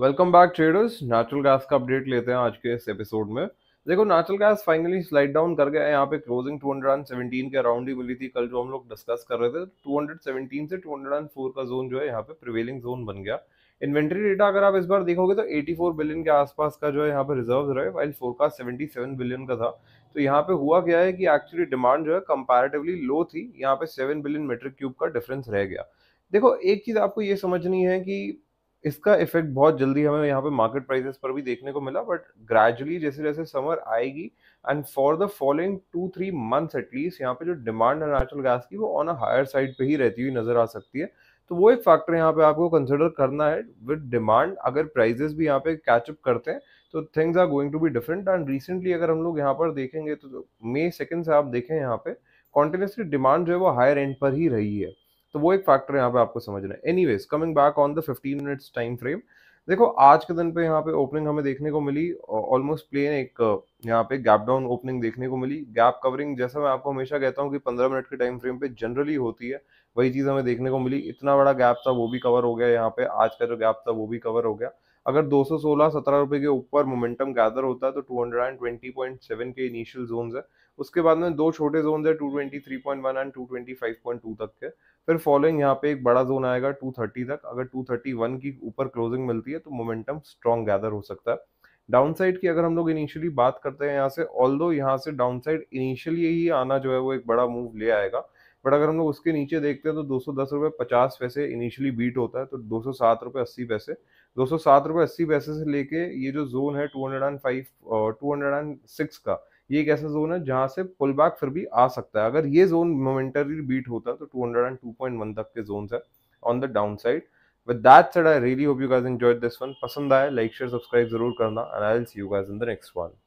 welcome back traders natural gas का update लेते हैं आज के इस एपिसोड में देखो natural gas finally slide down कर गया है यहाँ पे क्लोजिंग 217 के अराउंड ही मिली थी कल जो हम लोग डिस्कस कर रहे थे 217 से 204 का जोन जो है यहाँ पे प्रिवेलिंग जोन बन गया इन्वेंट्री डेटा अगर आप इस बार देखोगे तो 84 बिलियन के आसपास का जो है यहाँ पे रिजर्व रहे वाइल फोरकास्ट सेवन बिलियन का था तो यहाँ पे हुआ क्या है कि एक्चुअली डिमांड जो है कंपेरेटिवली लो थी यहाँ पे सेवन बिलियन मीटर क्यूब का डिफरेंस रह गया देखो एक चीज़ आपको ये समझनी है कि इसका इफेक्ट बहुत जल्दी हमें यहाँ पे मार्केट प्राइसेस पर भी देखने को मिला बट ग्रेजुअली जैसे जैसे समर आएगी and for the following two three months at least यहाँ पे जो डिमांड है नेचुरल गैस की वो ऑन अ हायर साइड पे ही रहती हुई नजर आ सकती है तो वो एक फैक्टर यहाँ पे आपको कंसिडर करना है विद डिमांड अगर प्राइजेस भी यहाँ पे कैचअप करते हैं तो things are going to be different and recently अगर हम लोग यहाँ पर देखेंगे तो मे सेकेंड से आप देखें यहाँ पे कॉन्टिन्यूसली डिमांड जो है वो हायर एंड पर ही रही है तो वो एक फैक्टर यहाँ पे आपको समझना है anyways coming back on the fifteen minutes time frame देखो आज के दिन पे यहाँ पे ओपनिंग हमें देखने को मिली ऑलमोस्ट प्लेन एक यहाँ पे गैप डाउन ओपनिंग देखने को मिली गैप कवरिंग जैसा मैं आपको हमेशा कहता हूँ कि पंद्रह मिनट के टाइम फ्रेम पे जनरली होती है वही चीज़ हमें देखने को मिली इतना बड़ा गैप था वो भी कवर हो गया यहाँ पे आज का जो गैप था वो भी कवर हो गया अगर 216 17 रुपए के ऊपर मोमेंटम गैदर होता है तो 220.7 के इनिशियल जोन है उसके बाद में दो छोटे जोन है 223.1 एंड 225.2 तक के फिर फॉलोइंग यहाँ पे एक बड़ा जोन आएगा 230 तक अगर 231 की ऊपर क्लोजिंग मिलती है तो मोमेंटम स्ट्रॉन्ग गैदर हो सकता है डाउनसाइड की अगर हम लोग इनिशियली बात करते हैं यहाँ से ऑल दो यहाँ से डाउनसाइड इनिशियली ही आना जो है वो एक बड़ा मूव ले आएगा बट अगर हम लोग उसके नीचे देखते हैं तो दो सौ दस रुपये पचास पैसे इनिशियली बीट होता है तो दो सौ सात रुपये अस्सी पैसे दो सौ सात रुपये अस्सी पैसे से लेके ये जो जोन है two hundred and five two hundred and six का ये एक ऐसा जोन है जहाँ से पुल बैक फिर भी आ सकता है अगर ये जोन मोमेंटरी बीट होता है तो two hundred and two point one तक के जोन है on the down side with that said I really hope you guys enjoyed this one पसंद आया लाइक शेयर सब्सक्राइब जरूर करना and I will see you guys in the next one